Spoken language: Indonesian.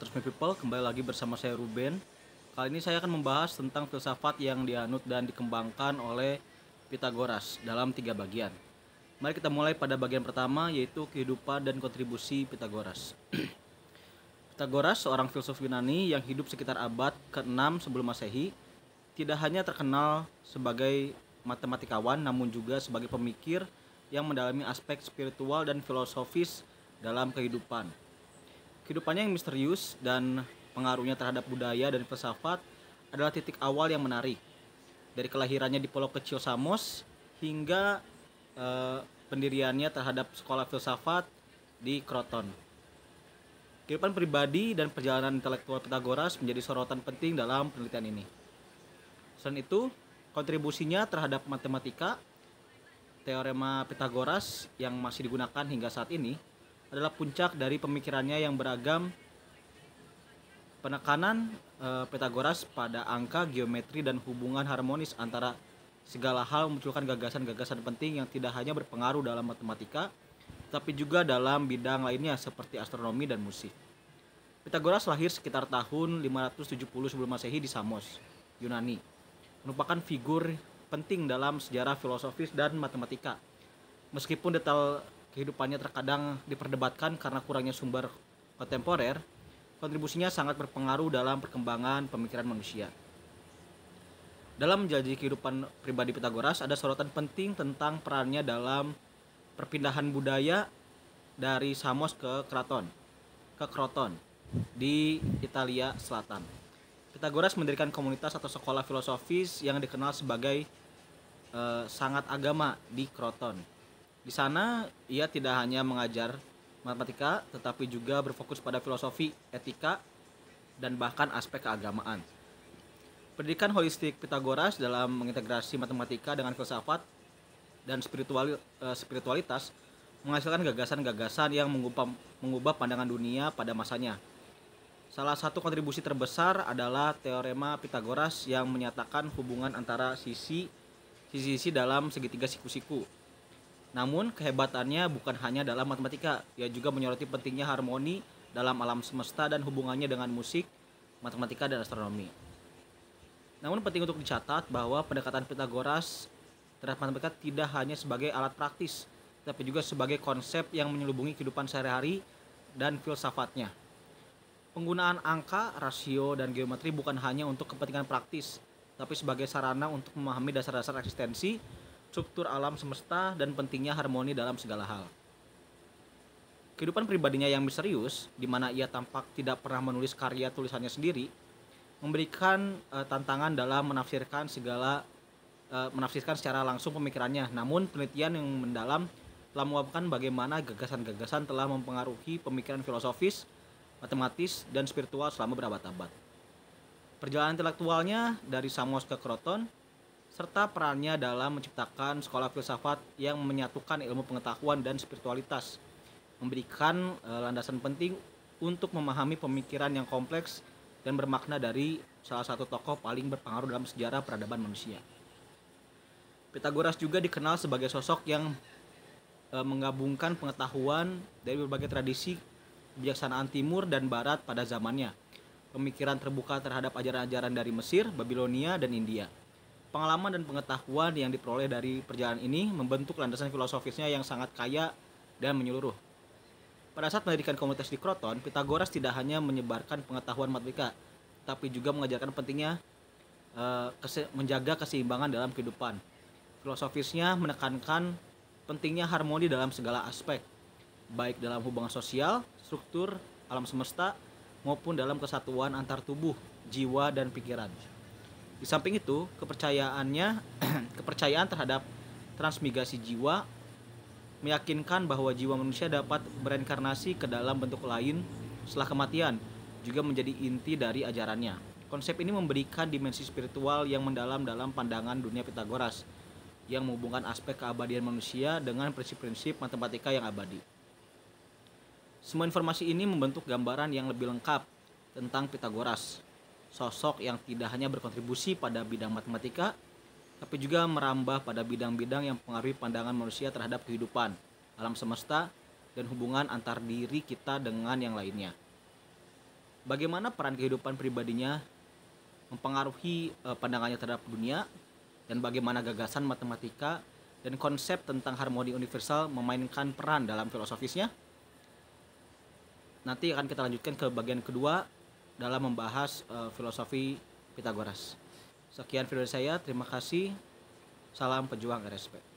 My People, kembali lagi bersama saya Ruben. Kali ini saya akan membahas tentang filsafat yang dianut dan dikembangkan oleh Pitagoras dalam tiga bagian. Mari kita mulai pada bagian pertama yaitu kehidupan dan kontribusi Pitagoras. Pitagoras seorang filsuf Yunani yang hidup sekitar abad ke-6 sebelum masehi, tidak hanya terkenal sebagai matematikawan namun juga sebagai pemikir yang mendalami aspek spiritual dan filosofis dalam kehidupan. Kehidupannya yang misterius dan pengaruhnya terhadap budaya dan filsafat adalah titik awal yang menarik. Dari kelahirannya di pulau kecil Samos hingga eh, pendiriannya terhadap sekolah filsafat di Kroton. Kehidupan pribadi dan perjalanan intelektual Pitagoras menjadi sorotan penting dalam penelitian ini. Selain itu, kontribusinya terhadap matematika, teorema Pitagoras yang masih digunakan hingga saat ini, adalah puncak dari pemikirannya yang beragam penekanan e, eh, Pitagoras pada angka, geometri dan hubungan harmonis antara segala hal memunculkan gagasan-gagasan penting yang tidak hanya berpengaruh dalam matematika tapi juga dalam bidang lainnya seperti astronomi dan musik. Pitagoras lahir sekitar tahun 570 sebelum Masehi di Samos, Yunani. Merupakan figur penting dalam sejarah filosofis dan matematika. Meskipun detail kehidupannya terkadang diperdebatkan karena kurangnya sumber kontemporer, kontribusinya sangat berpengaruh dalam perkembangan pemikiran manusia. Dalam menjadi kehidupan pribadi Pitagoras ada sorotan penting tentang perannya dalam perpindahan budaya dari Samos ke Kraton, ke Kroton di Italia Selatan. Pitagoras mendirikan komunitas atau sekolah filosofis yang dikenal sebagai e, sangat agama di Kroton di sana ia tidak hanya mengajar matematika tetapi juga berfokus pada filosofi, etika, dan bahkan aspek keagamaan. Pendidikan holistik Pitagoras dalam mengintegrasi matematika dengan filsafat dan eh, spiritualitas menghasilkan gagasan-gagasan yang mengubah, pandangan dunia pada masanya. Salah satu kontribusi terbesar adalah teorema Pitagoras yang menyatakan hubungan antara sisi-sisi dalam segitiga siku-siku namun kehebatannya bukan hanya dalam matematika, ia juga menyoroti pentingnya harmoni dalam alam semesta dan hubungannya dengan musik, matematika, dan astronomi. Namun penting untuk dicatat bahwa pendekatan Pitagoras terhadap matematika tidak hanya sebagai alat praktis, tapi juga sebagai konsep yang menyelubungi kehidupan sehari-hari dan filsafatnya. Penggunaan angka, rasio, dan geometri bukan hanya untuk kepentingan praktis, tapi sebagai sarana untuk memahami dasar-dasar eksistensi struktur alam semesta dan pentingnya harmoni dalam segala hal. Kehidupan pribadinya yang misterius, di mana ia tampak tidak pernah menulis karya tulisannya sendiri, memberikan uh, tantangan dalam menafsirkan segala uh, menafsirkan secara langsung pemikirannya. Namun penelitian yang mendalam telah menguapkan bagaimana gagasan-gagasan telah mempengaruhi pemikiran filosofis, matematis, dan spiritual selama berabad-abad. Perjalanan intelektualnya dari Samos ke Kroton serta perannya dalam menciptakan sekolah filsafat yang menyatukan ilmu pengetahuan dan spiritualitas, memberikan eh, landasan penting untuk memahami pemikiran yang kompleks dan bermakna dari salah satu tokoh paling berpengaruh dalam sejarah peradaban manusia. Pitagoras juga dikenal sebagai sosok yang eh, menggabungkan pengetahuan dari berbagai tradisi kebijaksanaan timur dan barat pada zamannya. Pemikiran terbuka terhadap ajaran-ajaran dari Mesir, Babilonia, dan India Pengalaman dan pengetahuan yang diperoleh dari perjalanan ini membentuk landasan filosofisnya yang sangat kaya dan menyeluruh. Pada saat mendirikan komunitas di Kroton, Pitagoras tidak hanya menyebarkan pengetahuan matematika, tapi juga mengajarkan pentingnya e, kese menjaga keseimbangan dalam kehidupan. Filosofisnya menekankan pentingnya harmoni dalam segala aspek, baik dalam hubungan sosial, struktur alam semesta, maupun dalam kesatuan antar tubuh, jiwa, dan pikiran. Di samping itu, kepercayaannya kepercayaan terhadap transmigrasi jiwa meyakinkan bahwa jiwa manusia dapat berinkarnasi ke dalam bentuk lain setelah kematian, juga menjadi inti dari ajarannya. Konsep ini memberikan dimensi spiritual yang mendalam dalam pandangan dunia Pitagoras yang menghubungkan aspek keabadian manusia dengan prinsip-prinsip matematika yang abadi. Semua informasi ini membentuk gambaran yang lebih lengkap tentang Pitagoras, sosok yang tidak hanya berkontribusi pada bidang matematika, tapi juga merambah pada bidang-bidang yang mempengaruhi pandangan manusia terhadap kehidupan, alam semesta, dan hubungan antar diri kita dengan yang lainnya. Bagaimana peran kehidupan pribadinya mempengaruhi eh, pandangannya terhadap dunia, dan bagaimana gagasan matematika dan konsep tentang harmoni universal memainkan peran dalam filosofisnya? Nanti akan kita lanjutkan ke bagian kedua dalam membahas uh, filosofi Pitagoras. Sekian video dari saya, terima kasih. Salam pejuang RSP.